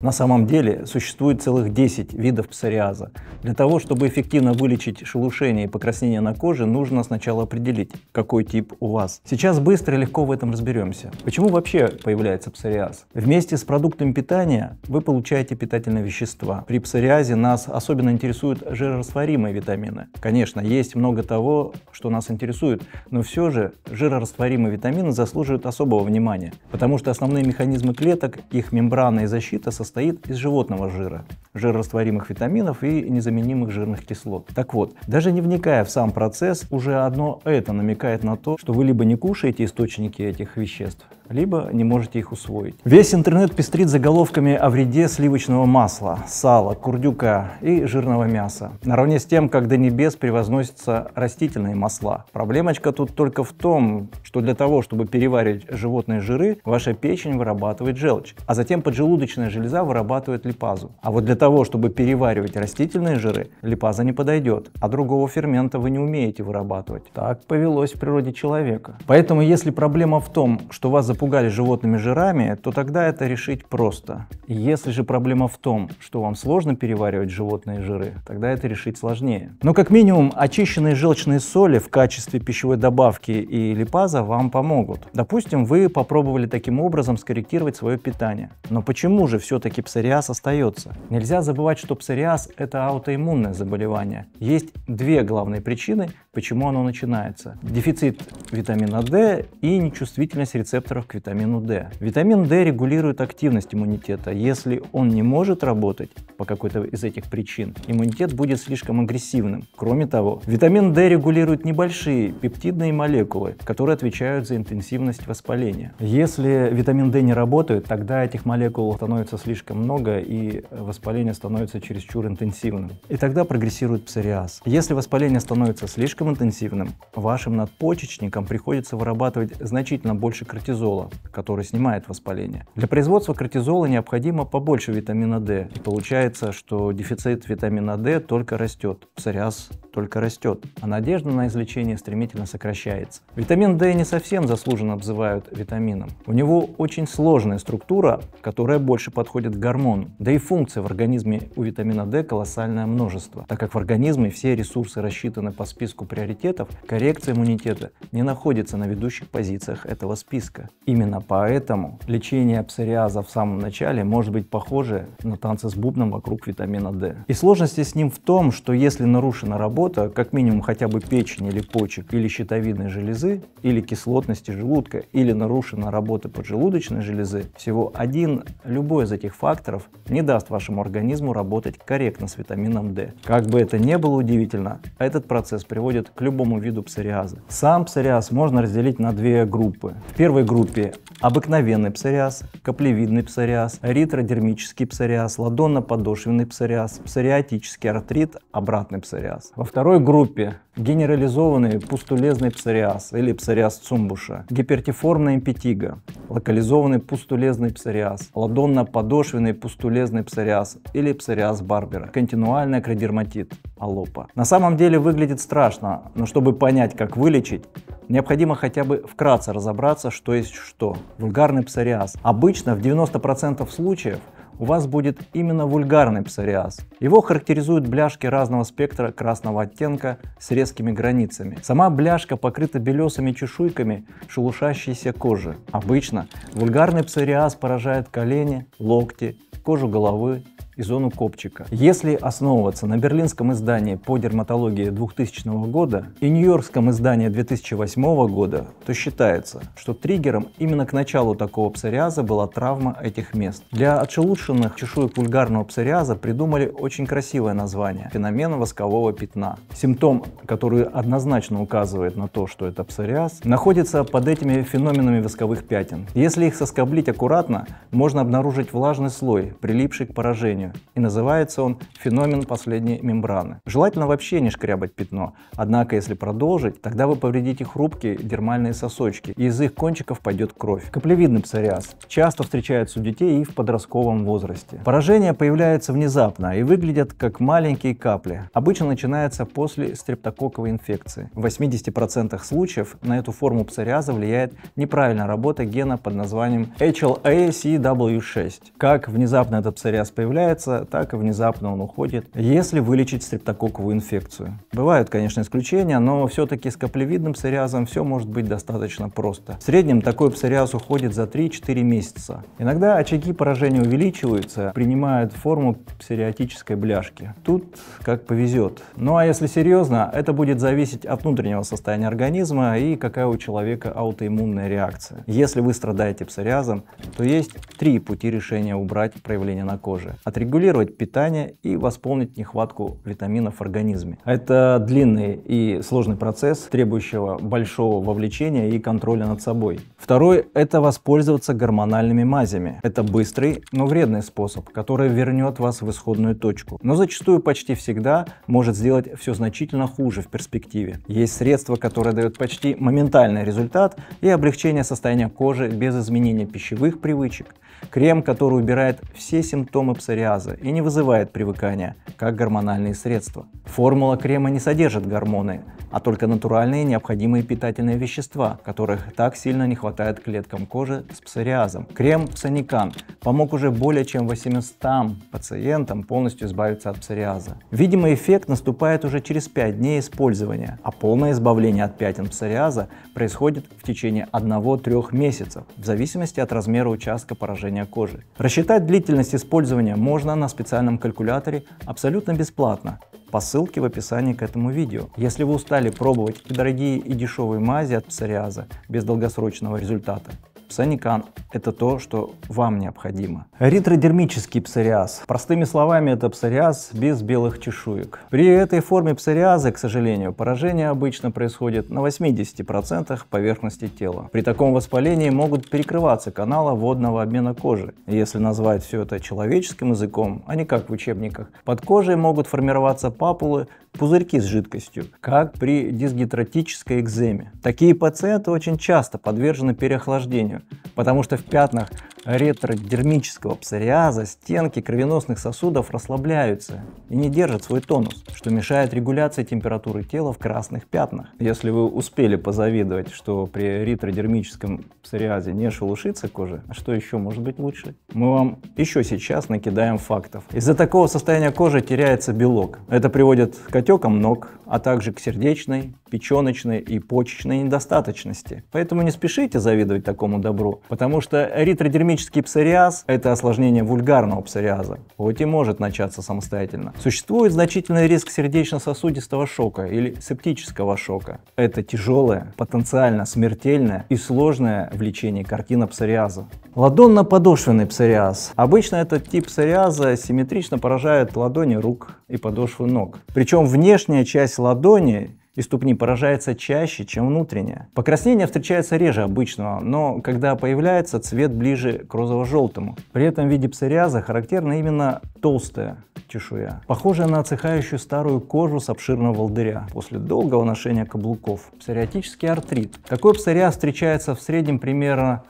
На самом деле существует целых 10 видов псориаза. Для того, чтобы эффективно вылечить шелушение и покраснение на коже, нужно сначала определить, какой тип у вас. Сейчас быстро и легко в этом разберемся. Почему вообще появляется псориаз? Вместе с продуктами питания вы получаете питательные вещества. При псориазе нас особенно интересуют жирорастворимые витамины. Конечно, есть много того, что нас интересует, но все же жирорастворимые витамины заслуживают особого внимания, потому что основные механизмы клеток, их мембрана и защита состоят состоит из животного жира жирорастворимых витаминов и незаменимых жирных кислот. Так вот, даже не вникая в сам процесс, уже одно это намекает на то, что вы либо не кушаете источники этих веществ, либо не можете их усвоить. Весь интернет пестрит заголовками о вреде сливочного масла, сала, курдюка и жирного мяса. Наравне с тем, как до небес превозносятся растительные масла. Проблемочка тут только в том, что для того, чтобы переварить животные жиры, ваша печень вырабатывает желчь, а затем поджелудочная железа вырабатывает липазу. А вот для того, чтобы переваривать растительные жиры, липаза не подойдет, а другого фермента вы не умеете вырабатывать. Так повелось в природе человека. Поэтому если проблема в том, что вас напугали животными жирами, то тогда это решить просто. Если же проблема в том, что вам сложно переваривать животные жиры, тогда это решить сложнее. Но как минимум очищенные желчные соли в качестве пищевой добавки и липаза вам помогут. Допустим, вы попробовали таким образом скорректировать свое питание. Но почему же все-таки псориаз остается? Нельзя забывать, что псориаз – это аутоиммунное заболевание. Есть две главные причины, Почему оно начинается? Дефицит витамина D и нечувствительность рецепторов к витамину D. Витамин D регулирует активность иммунитета. Если он не может работать по какой-то из этих причин, иммунитет будет слишком агрессивным. Кроме того, витамин D регулирует небольшие пептидные молекулы, которые отвечают за интенсивность воспаления. Если витамин D не работает, тогда этих молекул становится слишком много и воспаление становится чересчур интенсивным. И тогда прогрессирует псориаз. Если воспаление становится слишком интенсивным, вашим надпочечникам приходится вырабатывать значительно больше кортизола, который снимает воспаление. Для производства кортизола необходимо побольше витамина D, и получается, что дефицит витамина D только растет, псориаз только растет, а надежда на излечение стремительно сокращается. Витамин D не совсем заслуженно обзывают витамином. У него очень сложная структура, которая больше подходит к гормону, да и функций в организме у витамина D колоссальное множество, так как в организме все ресурсы рассчитаны по списку приоритетов, коррекция иммунитета не находится на ведущих позициях этого списка. Именно поэтому лечение псориаза в самом начале может быть похоже на танцы с бубном вокруг витамина D. И сложности с ним в том, что если нарушена работа, как минимум хотя бы печени или почек, или щитовидной железы, или кислотности желудка, или нарушена работа поджелудочной железы, всего один любой из этих факторов не даст вашему организму работать корректно с витамином D. Как бы это ни было удивительно, этот процесс приводит подходит к любому виду псориаза. Сам псориаз можно разделить на две группы. В первой группе обыкновенный псориаз, каплевидный псориаз, эритродермический псориаз, ладонно-подошвенный псориаз, псориатический артрит, обратный псориаз. Во второй группе генерализованный пустулезный псориаз или псориаз цумбуша, гипертиформная импетига, локализованный пустулезный псориаз, ладонно-подошвенный пустулезный псориаз или псориаз барбера, континуальный акродерматит, алопа. На самом деле выглядит страшно, но чтобы понять, как вылечить, необходимо хотя бы вкратце разобраться, что есть что. Вульгарный псориаз. Обычно в 90% случаев – у вас будет именно вульгарный псориаз. Его характеризуют бляшки разного спектра красного оттенка с резкими границами. Сама бляшка покрыта белесыми чешуйками шелушащейся кожи. Обычно вульгарный псориаз поражает колени, локти, кожу головы, и зону копчика. Если основываться на берлинском издании по дерматологии 2000 года и нью-йоркском издании 2008 года, то считается, что триггером именно к началу такого псориаза была травма этих мест. Для отшелушенных чешуек вульгарного псориаза придумали очень красивое название – феномен воскового пятна. Симптом, который однозначно указывает на то, что это псориаз, находится под этими феноменами восковых пятен. Если их соскоблить аккуратно, можно обнаружить влажный слой, прилипший к поражению пятнами, и называется он феномен последней мембраны. Желательно вообще не шкрябать пятно, однако если продолжить, тогда вы повредите хрупкие дермальные сосочки, и из их кончиков пойдет кровь. Каплевидный псориаз часто встречается у детей и в подростковом возрасте. Поражение появляется внезапно и выглядят как маленькие капли. Обычно начинается после стрептококковой инфекции. В 80% случаев на эту форму псориаза влияет неправильная работа гена под названием HLA-CW6. Как внезапно этот псориаз появляется, появляется, так и внезапно он уходит, если вылечить стрептококковую инфекцию. Бывают, конечно, исключения, но все-таки с каплевидным псориазом все может быть достаточно просто. В среднем такой псориаз уходит за 3-4 месяца. Иногда очаги поражения увеличиваются, принимают форму псориатической бляшки. Тут как повезет. Ну а если серьезно, это будет зависеть от внутреннего состояния организма и какая у человека аутоиммунная реакция. Если вы страдаете псориазом, то есть три пути решения убрать проявление на коже. От отрегулировать питание и восполнить нехватку витаминов в организме. Это длинный и сложный процесс, требующего большого вовлечения и контроля над собой. Второй – это воспользоваться гормональными мазями. Это быстрый, но вредный способ, который вернет вас в исходную точку, но зачастую почти всегда может сделать все значительно хуже в перспективе. Есть средства, которые дают почти моментальный результат и облегчение состояния кожи без изменения пищевых привычек – Крем, который убирает все симптомы псориаза и не вызывает привыкания, как гормональные средства. Формула крема не содержит гормоны, а только натуральные необходимые питательные вещества, которых так сильно не хватает клеткам кожи с псориазом. Крем Псоникан помог уже более чем 800 пациентам полностью избавиться от псориаза. Видимый эффект наступает уже через 5 дней использования, а полное избавление от пятен псориаза происходит в течение 1-3 месяцев, в зависимости от размера участка поражения поражения кожи. Рассчитать длительность использования можно на специальном калькуляторе абсолютно бесплатно по ссылке в описании к этому видео. Если вы устали пробовать и дорогие, и дешевые мази от псориаза без долгосрочного результата, псоникан – это то, что вам необходимо. Ритродермический псориаз. Простыми словами, это псориаз без белых чешуек. При этой форме псориаза, к сожалению, поражение обычно происходит на 80% поверхности тела. При таком воспалении могут перекрываться каналы водного обмена кожи. Если назвать все это человеческим языком, а не как в учебниках, под кожей могут формироваться папулы, пузырьки с жидкостью, как при дисгидротической экземе. Такие пациенты очень часто подвержены переохлаждению, Потому что в пятнах ретродермического псориаза стенки кровеносных сосудов расслабляются и не держат свой тонус, что мешает регуляции температуры тела в красных пятнах. Если вы успели позавидовать, что при ретродермическом псориазе не шелушится кожа, а что еще может быть лучше? Мы вам еще сейчас накидаем фактов. Из-за такого состояния кожи теряется белок. Это приводит к отекам ног, а также к сердечной, печеночной и почечной недостаточности. Поэтому не спешите завидовать такому добру, потому что ретродермический Хронический псориаз – это осложнение вульгарного псориаза, хоть и может начаться самостоятельно. Существует значительный риск сердечно-сосудистого шока или септического шока. Это тяжелая, потенциально смертельная и сложная в лечении картина псориаза. Ладонно-подошвенный псориаз. Обычно этот тип псориаза симметрично поражает ладони рук и подошвы ног. Причем внешняя часть ладони и ступни поражается чаще, чем внутренняя. Покраснение встречается реже обычного, но когда появляется, цвет ближе к розово-желтому. При этом в виде псориаза характерна именно толстая чешуя, похожая на отсыхающую старую кожу с обширного волдыря после долгого ношения каблуков. Псориатический артрит. Такой псориаз встречается в среднем примерно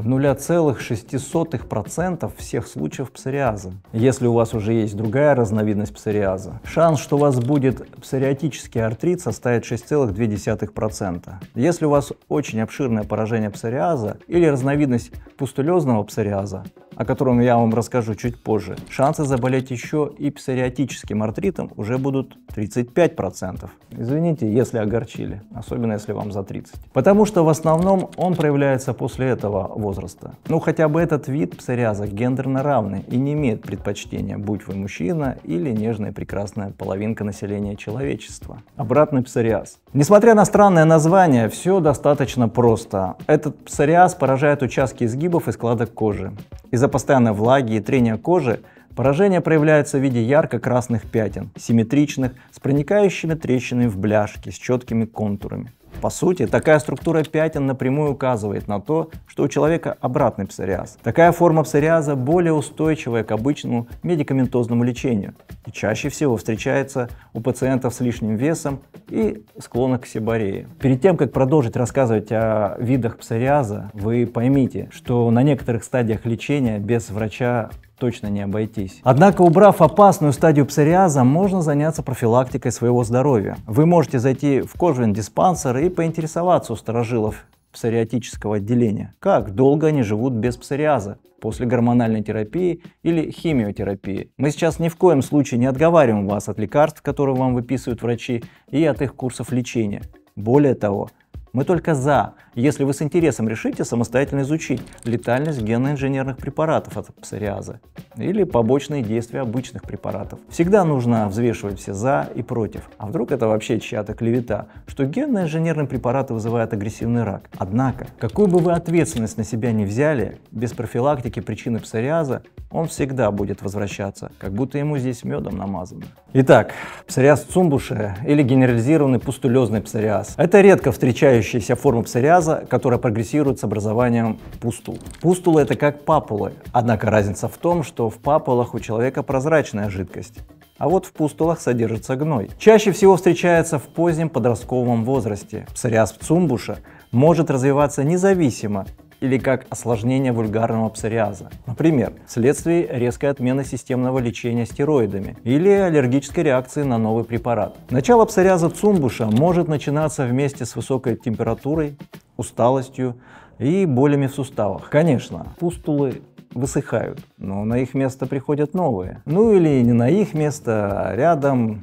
в 0,6% всех случаев псориаза. Если у вас уже есть другая разновидность псориаза, шанс, что у вас будет псориатический артрит, составит 6,2%. Если у вас очень обширное поражение псориаза или разновидность пустулезного псориаза, о котором я вам расскажу чуть позже, шансы заболеть еще и псориатическим артритом уже будут 35%. Извините, если огорчили, особенно если вам за 30. Потому что в основном он проявляется после этого возраста. Ну хотя бы этот вид псориаза гендерно равный и не имеет предпочтения, будь вы мужчина или нежная прекрасная половинка населения человечества. Обратный псориаз. Несмотря на странное название, все достаточно просто. Этот псориаз поражает участки изгибов и складок кожи. Из-за постоянной влаги и трения кожи поражение проявляется в виде ярко-красных пятен, симметричных, с проникающими трещинами в бляшке, с четкими контурами. По сути, такая структура пятен напрямую указывает на то, что у человека обратный псориаз. Такая форма псориаза более устойчивая к обычному медикаментозному лечению чаще всего встречается у пациентов с лишним весом и склонных к себорее. Перед тем, как продолжить рассказывать о видах псориаза, вы поймите, что на некоторых стадиях лечения без врача точно не обойтись. Однако, убрав опасную стадию псориаза, можно заняться профилактикой своего здоровья. Вы можете зайти в кожвен диспансер и поинтересоваться у старожилов, псориатического отделения. Как долго они живут без псориаза после гормональной терапии или химиотерапии. Мы сейчас ни в коем случае не отговариваем вас от лекарств, которые вам выписывают врачи, и от их курсов лечения. Более того, мы только за, если вы с интересом решите самостоятельно изучить летальность генно-инженерных препаратов от псориаза или побочные действия обычных препаратов. Всегда нужно взвешивать все за и против. А вдруг это вообще чья-то клевета, что генно-инженерные препараты вызывают агрессивный рак. Однако, какую бы вы ответственность на себя не взяли, без профилактики причины псориаза он всегда будет возвращаться, как будто ему здесь медом намазано. Итак, псориаз цумбуша или генерализированный пустулезный псориаз. Это редко встречающийся развивающаяся форма псориаза, которая прогрессирует с образованием пустул. Пустулы – это как папулы, однако разница в том, что в папулах у человека прозрачная жидкость, а вот в пустулах содержится гной. Чаще всего встречается в позднем подростковом возрасте. Псориаз в цумбуша может развиваться независимо или как осложнение вульгарного псориаза. Например, вследствие резкой отмены системного лечения стероидами или аллергической реакции на новый препарат. Начало псориаза цумбуша может начинаться вместе с высокой температурой, усталостью и болями в суставах. Конечно, пустулы высыхают, но на их место приходят новые. Ну или не на их место, а рядом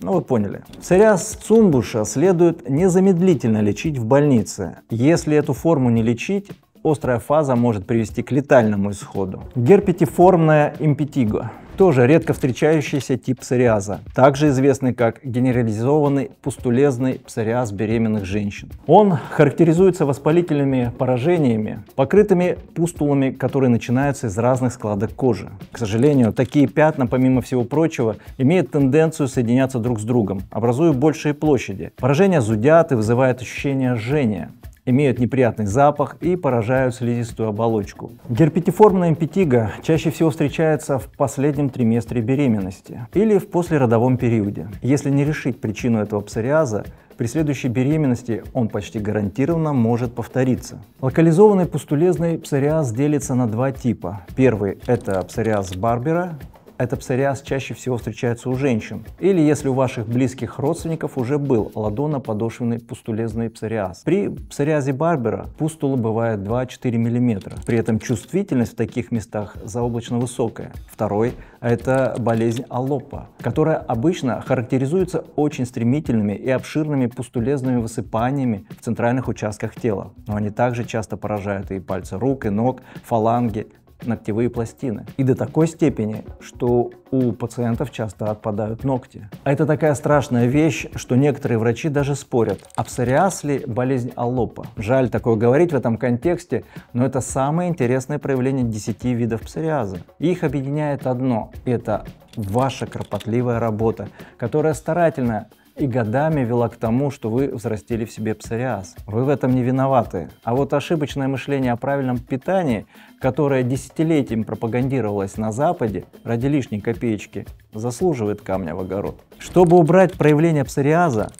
ну вы поняли. Псориаз цумбуша следует незамедлительно лечить в больнице. Если эту форму не лечить, острая фаза может привести к летальному исходу. Герпетиформная импетиго тоже редко встречающийся тип псориаза, также известный как генерализованный пустулезный псориаз беременных женщин. Он характеризуется воспалительными поражениями, покрытыми пустулами, которые начинаются из разных складок кожи. К сожалению, такие пятна, помимо всего прочего, имеют тенденцию соединяться друг с другом, образуя большие площади. Поражения зудят и вызывают ощущение жжения имеют неприятный запах и поражают слизистую оболочку. Герпетиформная импетига чаще всего встречается в последнем триместре беременности или в послеродовом периоде. Если не решить причину этого псориаза, при следующей беременности он почти гарантированно может повториться. Локализованный пустулезный псориаз делится на два типа. Первый – это псориаз Барбера, это псориаз чаще всего встречается у женщин. Или если у ваших близких родственников уже был ладоноподошвенный пустулезный псориаз. При псориазе Барбера пустула бывает 2-4 мм. При этом чувствительность в таких местах заоблачно высокая. Второй – это болезнь аллопа, которая обычно характеризуется очень стремительными и обширными пустулезными высыпаниями в центральных участках тела. Но они также часто поражают и пальцы рук, и ног, фаланги, ногтевые пластины. И до такой степени, что у пациентов часто отпадают ногти. А это такая страшная вещь, что некоторые врачи даже спорят, а псориаз ли болезнь аллопа. Жаль такое говорить в этом контексте, но это самое интересное проявление 10 видов псориаза. их объединяет одно – это ваша кропотливая работа, которая старательно и годами вела к тому, что вы взрастили в себе псориаз. Вы в этом не виноваты. А вот ошибочное мышление о правильном питании, которое десятилетиями пропагандировалось на Западе ради лишней копеечки, заслуживает камня в огород. Чтобы убрать проявление псориаза,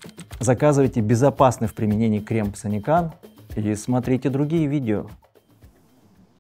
заказывайте безопасный в применении крем Псаникан и смотрите другие видео.